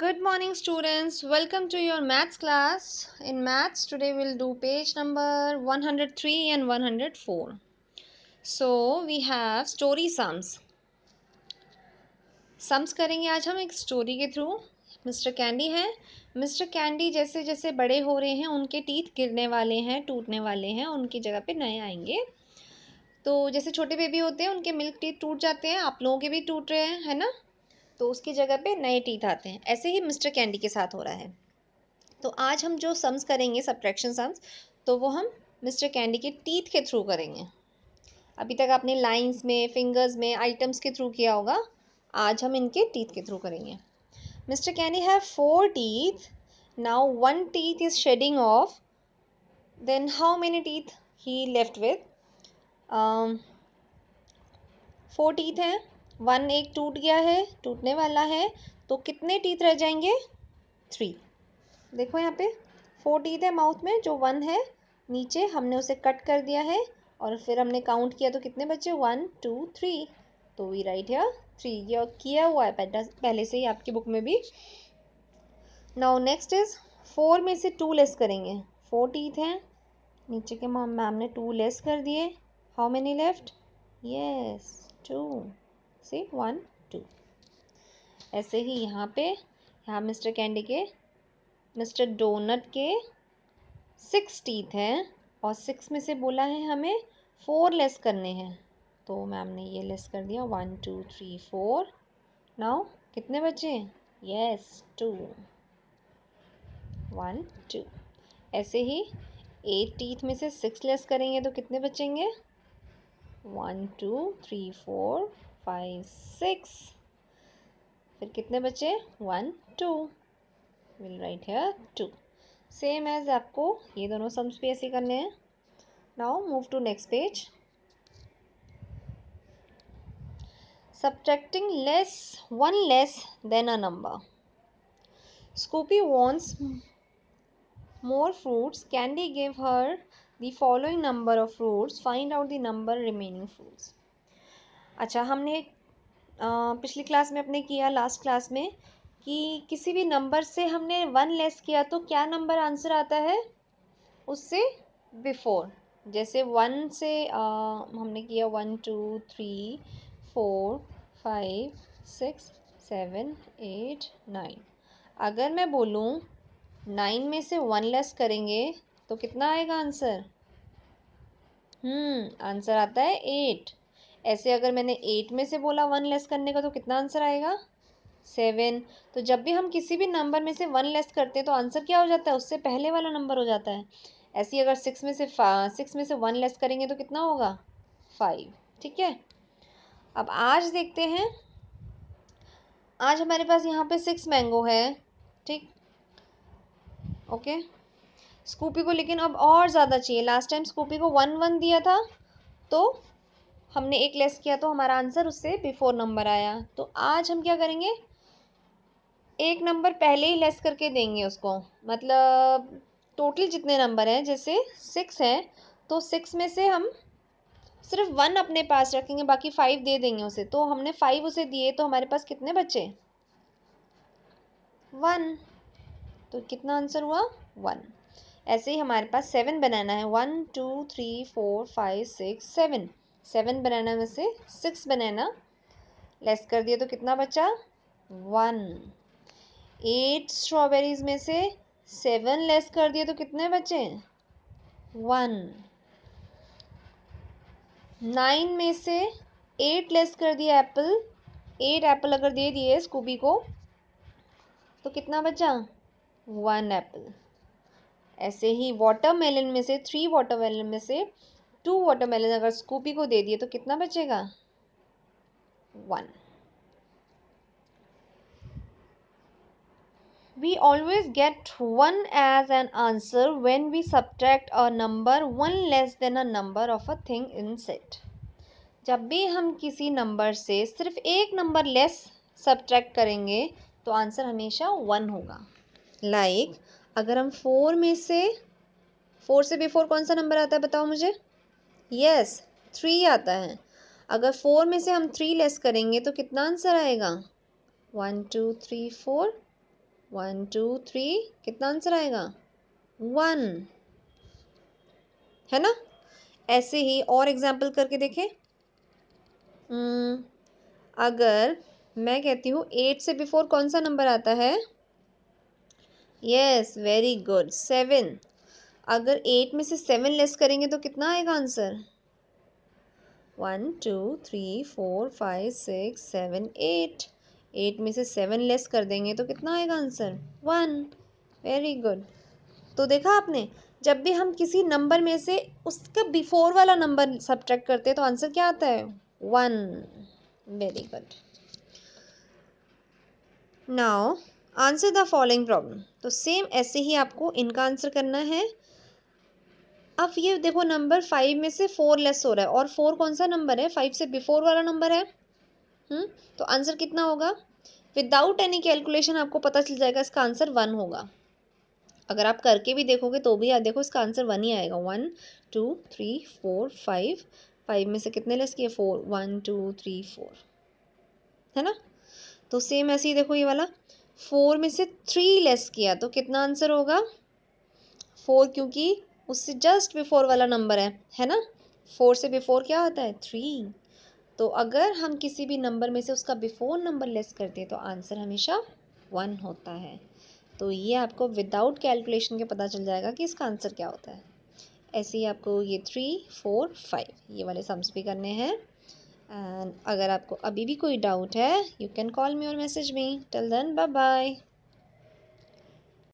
Good morning students welcome to your maths class in maths today will do page number one hundred three and one hundred four so we have story sums sums करेंगे आज हम एक story के through mister candy हैं mister candy जैसे जैसे बड़े हो रहे हैं उनके टीथ गिरने वाले हैं टूटने वाले हैं उनकी जगह पर नए आएंगे तो जैसे छोटे बेबी होते हैं उनके मिल्क टीथ टूट जाते हैं आप लोगों के भी टूट रहे हैं है ना तो उसकी जगह पे नए टीथ आते हैं ऐसे ही मिस्टर कैंडी के साथ हो रहा है तो आज हम जो सम्स करेंगे सब्ट्रैक्शन सम्स तो वो हम मिस्टर कैंडी के टीथ के थ्रू करेंगे अभी तक आपने लाइंस में फिंगर्स में आइटम्स के थ्रू किया होगा आज हम इनके टीथ के थ्रू करेंगे mister candy have four teeth now one teeth is shedding off then how many teeth he left with four teeth हैं वन एक टूट गया है टूटने वाला है तो कितने टीथ रह जाएंगे थ्री देखो यहाँ पे फोर टीथ है माउथ में जो वन है नीचे हमने उसे कट कर दिया है और फिर हमने काउंट किया तो कितने बचे वन टू थ्री तो वी राइट है थ्री ये किया हुआ है पहले से ही आपकी बुक में भी नाउ नेक्स्ट इज फोर में से टू लेस करेंगे फोर टीथ हैं नीचे के मैम ने टू लेस कर दिए how many left yes two see one two ऐसे ही यहाँ पे यहाँ मिस्टर कैंडी के मिस्टर डोनट के सिक्स टीथ हैं और सिक्स में से बोला है हमें फोर लेस करने हैं तो मैम ने ये लेस कर दिया one two three four now कितने बचे यस टू वन टू ऐसे ही एट टीथ में से सिक्स लेस करेंगे तो कितने बचेंगे one two three four five six फिर कितने बचे वन टू विल राइट है टू सेम एज आपको ये दोनों सम्स भी ऐसे करने हैं now move to next page subtracting less one less than a number Scoopy wants more fruits candy give her the following number of fruits find out the number remaining fruits अच्छा हमने पिछली class में अपने किया last class में कि किसी भी नंबर से हमने वन लेस किया तो क्या नंबर आंसर आता है उससे बिफोर जैसे वन से आ, हमने किया one two three four five six seven eight nine अगर मैं बोलूँ नाइन में से वन लेस करेंगे तो कितना आएगा आंसर हम्म आंसर आता है एट ऐसे अगर मैंने एट में से बोला वन लेस करने का तो कितना आंसर आएगा सेवन तो जब भी हम किसी भी नंबर में से वन लेस करते हैं तो आंसर क्या हो जाता है उससे पहले वाला नंबर हो जाता है ऐसे अगर सिक्स में से सिक्स में से वन लेस करेंगे तो कितना होगा फाइव ठीक है अब आज देखते हैं आज हमारे पास यहाँ पे सिक्स मैंगो है ठीक ओके स्कूपी को लेकिन अब और ज़्यादा चाहिए लास्ट टाइम स्कूपी को वन वन दिया था तो हमने एक लेस किया तो हमारा आंसर उससे बिफोर नंबर आया तो आज हम क्या करेंगे एक नंबर पहले ही लेस करके देंगे उसको मतलब टोटल जितने नंबर हैं जैसे सिक्स हैं तो सिक्स में से हम सिर्फ वन अपने पास रखेंगे बाकी फाइव दे देंगे उसे तो हमने फाइव उसे दिए तो हमारे पास कितने बचे वन तो कितना आंसर हुआ वन ऐसे ही हमारे पास सेवन बनाना है one two three four five six seven seven बनाना में से सिक्स बनाना लेस कर दिया तो कितना बचा वन एट स्ट्रॉबेरीज में से सेवन लेस कर दिया तो कितने बचे वन नाइन में से एट लेस कर दिया एप्पल एट एप्पल अगर दे दिए स्कूबी को तो कितना बचा वन एप्पल ऐसे ही वाटरमेलन में से थ्री वाटरमेलन में से टू वाटरमेलन अगर स्कूपी को दे दिए तो कितना बचेगा one we always get 1 as an answer when we subtract a number 1 less than a number of a thing in set जब भी हम किसी नंबर से सिर्फ एक नंबर लेस सब्ट्रैक्ट करेंगे तो आंसर हमेशा वन होगा लाइक like, अगर हम फोर में से फोर से बिफोर कौन सा नंबर आता है बताओ मुझे यस थ्री आता है अगर फोर में से हम थ्री लेस करेंगे तो कितना आंसर आएगा one two three four one two three कितना आंसर आएगा वन है ना ऐसे ही और एग्जाम्पल करके देखें hmm, अगर मैं कहती हूँ एट से बिफोर कौन सा नंबर आता है यस वेरी गुड सेवन अगर एट में से सेवन लेस करेंगे तो कितना आएगा answer one two three four five six seven eight eight में से सेवन लेस कर देंगे तो कितना आएगा आंसर वन वेरी गुड तो देखा आपने जब भी हम किसी नंबर में से उसका बिफोर वाला नंबर सब्ट्रैक्ट करते हैं तो आंसर क्या आता है one very good now answer the following problem तो सेम ऐसे ही आपको इनका आंसर करना है अब ये देखो नंबर फाइव में से फोर लेस हो रहा है और फोर कौन सा नंबर है फाइव से बिफोर वाला नंबर है हुँ? हम्म, तो आंसर कितना होगा विदाउट एनी कैलकुलेशन आपको पता चल जाएगा इसका आंसर वन होगा अगर आप करके भी देखोगे तो भी देखो इसका आंसर वन ही आएगा one two three four five five में से कितने लेस किए four one two three four है ना तो सेम ऐसे ही देखो ये वाला फोर में से थ्री लेस किया तो कितना आंसर होगा फोर क्योंकि उससे जस्ट बिफोर वाला नंबर है है ना फोर से बिफोर क्या होता है थ्री तो अगर हम किसी भी नंबर में से उसका बिफोर नंबर लेस करते हैं तो आंसर हमेशा वन होता है तो ये आपको विदाउट कैलकुलेशन के पता चल जाएगा कि इसका आंसर क्या होता है ऐसे ही आपको ये थ्री फोर फाइव ये वाले सम्स भी करने हैं एंड अगर आपको अभी भी कोई डाउट है यू कैन कॉल मी और message me till then bye bye